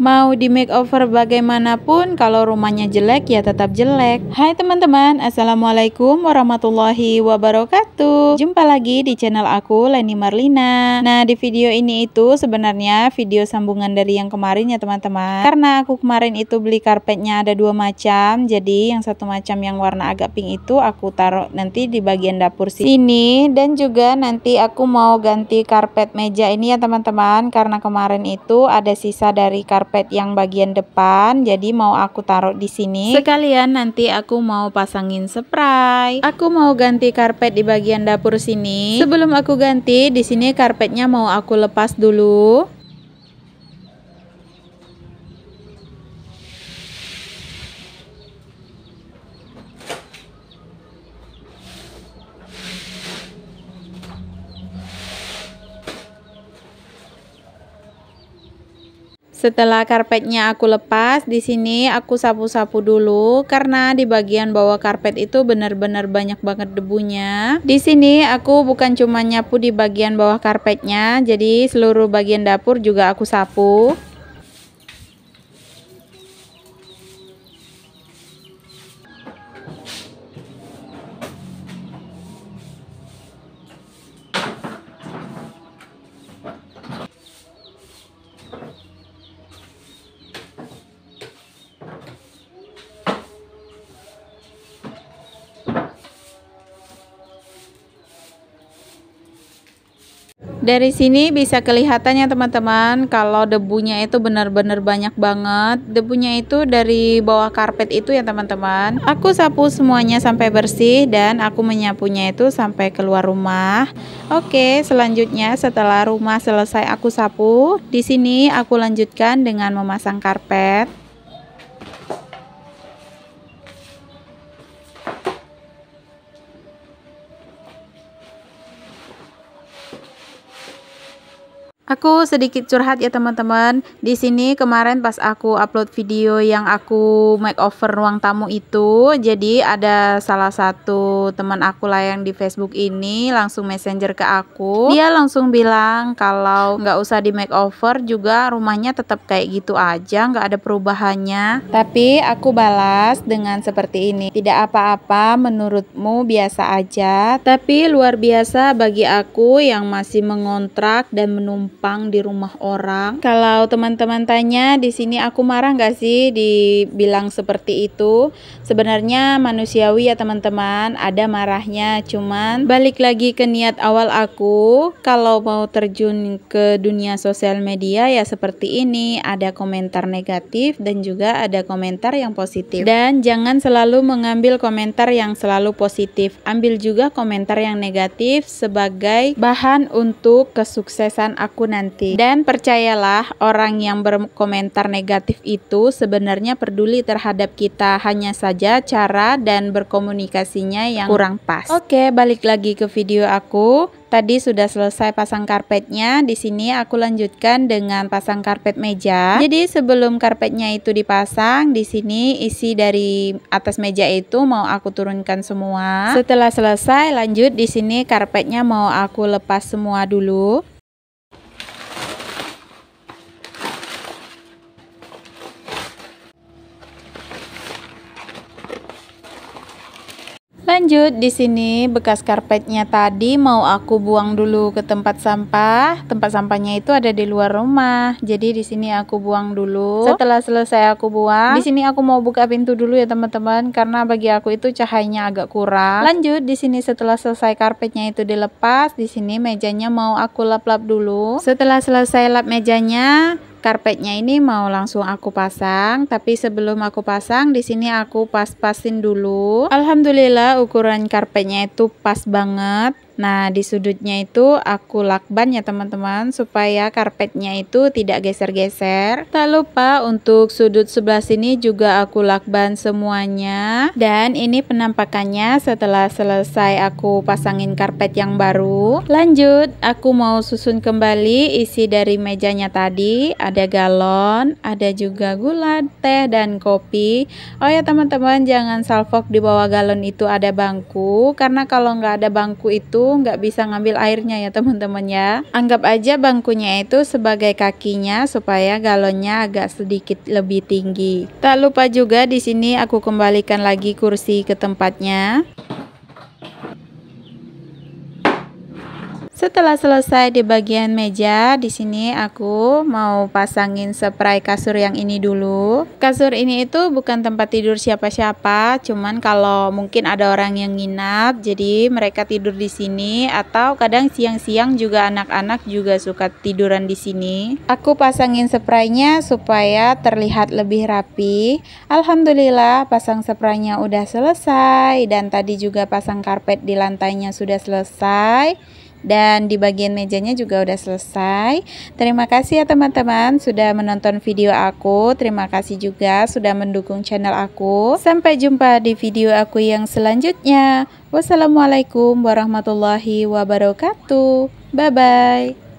Mau di makeover bagaimanapun kalau rumahnya jelek ya tetap jelek. Hai teman-teman, Assalamualaikum warahmatullahi wabarakatuh. Jumpa lagi di channel aku Leni Marlina. Nah di video ini itu sebenarnya video sambungan dari yang kemarin ya teman-teman. Karena aku kemarin itu beli karpetnya ada dua macam. Jadi yang satu macam yang warna agak pink itu aku taruh nanti di bagian dapur sini. Dan juga nanti aku mau ganti karpet meja ini ya teman-teman. Karena kemarin itu ada sisa dari karpet karpet yang bagian depan. Jadi mau aku taruh di sini. Sekalian nanti aku mau pasangin spray. Aku mau ganti karpet di bagian dapur sini. Sebelum aku ganti, di sini karpetnya mau aku lepas dulu. Setelah karpetnya aku lepas, di sini aku sapu-sapu dulu karena di bagian bawah karpet itu benar-benar banyak banget debunya. Di sini aku bukan cuma nyapu di bagian bawah karpetnya, jadi seluruh bagian dapur juga aku sapu. Dari sini bisa kelihatan ya teman-teman kalau debunya itu benar-benar banyak banget. Debunya itu dari bawah karpet itu ya teman-teman. Aku sapu semuanya sampai bersih dan aku menyapunya itu sampai keluar rumah. Oke, selanjutnya setelah rumah selesai aku sapu, di sini aku lanjutkan dengan memasang karpet. Aku sedikit curhat ya teman-teman. Di sini kemarin pas aku upload video yang aku makeover ruang tamu itu, jadi ada salah satu teman aku lah yang di Facebook ini langsung messenger ke aku. Dia langsung bilang kalau nggak usah di makeover juga rumahnya tetap kayak gitu aja, nggak ada perubahannya. Tapi aku balas dengan seperti ini. Tidak apa-apa, menurutmu biasa aja, tapi luar biasa bagi aku yang masih mengontrak dan menumpuk numpang di rumah orang. Kalau teman-teman tanya di sini aku marah nggak sih dibilang seperti itu? Sebenarnya manusiawi ya teman-teman, ada marahnya. Cuman balik lagi ke niat awal aku, kalau mau terjun ke dunia sosial media ya seperti ini, ada komentar negatif dan juga ada komentar yang positif. Dan jangan selalu mengambil komentar yang selalu positif. Ambil juga komentar yang negatif sebagai bahan untuk kesuksesan aku nanti. Dan percayalah, orang yang berkomentar negatif itu sebenarnya peduli terhadap kita, hanya saja cara dan berkomunikasinya yang kurang pas. Oke, balik lagi ke video aku. Tadi sudah selesai pasang karpetnya. Di sini aku lanjutkan dengan pasang karpet meja. Jadi sebelum karpetnya itu dipasang, di sini isi dari atas meja itu mau aku turunkan semua. Setelah selesai, lanjut di sini karpetnya mau aku lepas semua dulu. Lanjut di sini bekas karpetnya tadi mau aku buang dulu ke tempat sampah. Tempat sampahnya itu ada di luar rumah. Jadi di sini aku buang dulu. Setelah selesai aku buang, di sini aku mau buka pintu dulu ya teman-teman karena bagi aku itu cahayanya agak kurang. Lanjut di sini setelah selesai karpetnya itu dilepas, di sini mejanya mau aku lap-lap dulu. Setelah selesai lap mejanya, karpetnya ini mau langsung aku pasang tapi sebelum aku pasang di sini aku pas-pasin dulu alhamdulillah ukuran karpetnya itu pas banget Nah, di sudutnya itu aku lakban ya teman-teman supaya karpetnya itu tidak geser-geser. Tak lupa untuk sudut sebelah sini juga aku lakban semuanya. Dan ini penampakannya setelah selesai aku pasangin karpet yang baru. Lanjut, aku mau susun kembali isi dari mejanya tadi. Ada galon, ada juga gula, teh, dan kopi. Oh ya teman-teman, jangan salfok di bawah galon itu ada bangku. Karena kalau nggak ada bangku itu nggak bisa ngambil airnya ya teman-teman ya anggap aja bangkunya itu sebagai kakinya supaya galonnya agak sedikit lebih tinggi tak lupa juga di sini aku kembalikan lagi kursi ke tempatnya Setelah selesai di bagian meja, di sini aku mau pasangin spray kasur yang ini dulu. Kasur ini itu bukan tempat tidur siapa-siapa, cuman kalau mungkin ada orang yang nginap, jadi mereka tidur di sini atau kadang siang-siang juga anak-anak juga suka tiduran di sini. Aku pasangin spraynya supaya terlihat lebih rapi. Alhamdulillah pasang spraynya udah selesai dan tadi juga pasang karpet di lantainya sudah selesai. Dan di bagian mejanya juga udah selesai. Terima kasih ya teman-teman sudah menonton video aku. Terima kasih juga sudah mendukung channel aku. Sampai jumpa di video aku yang selanjutnya. Wassalamualaikum warahmatullahi wabarakatuh. Bye-bye.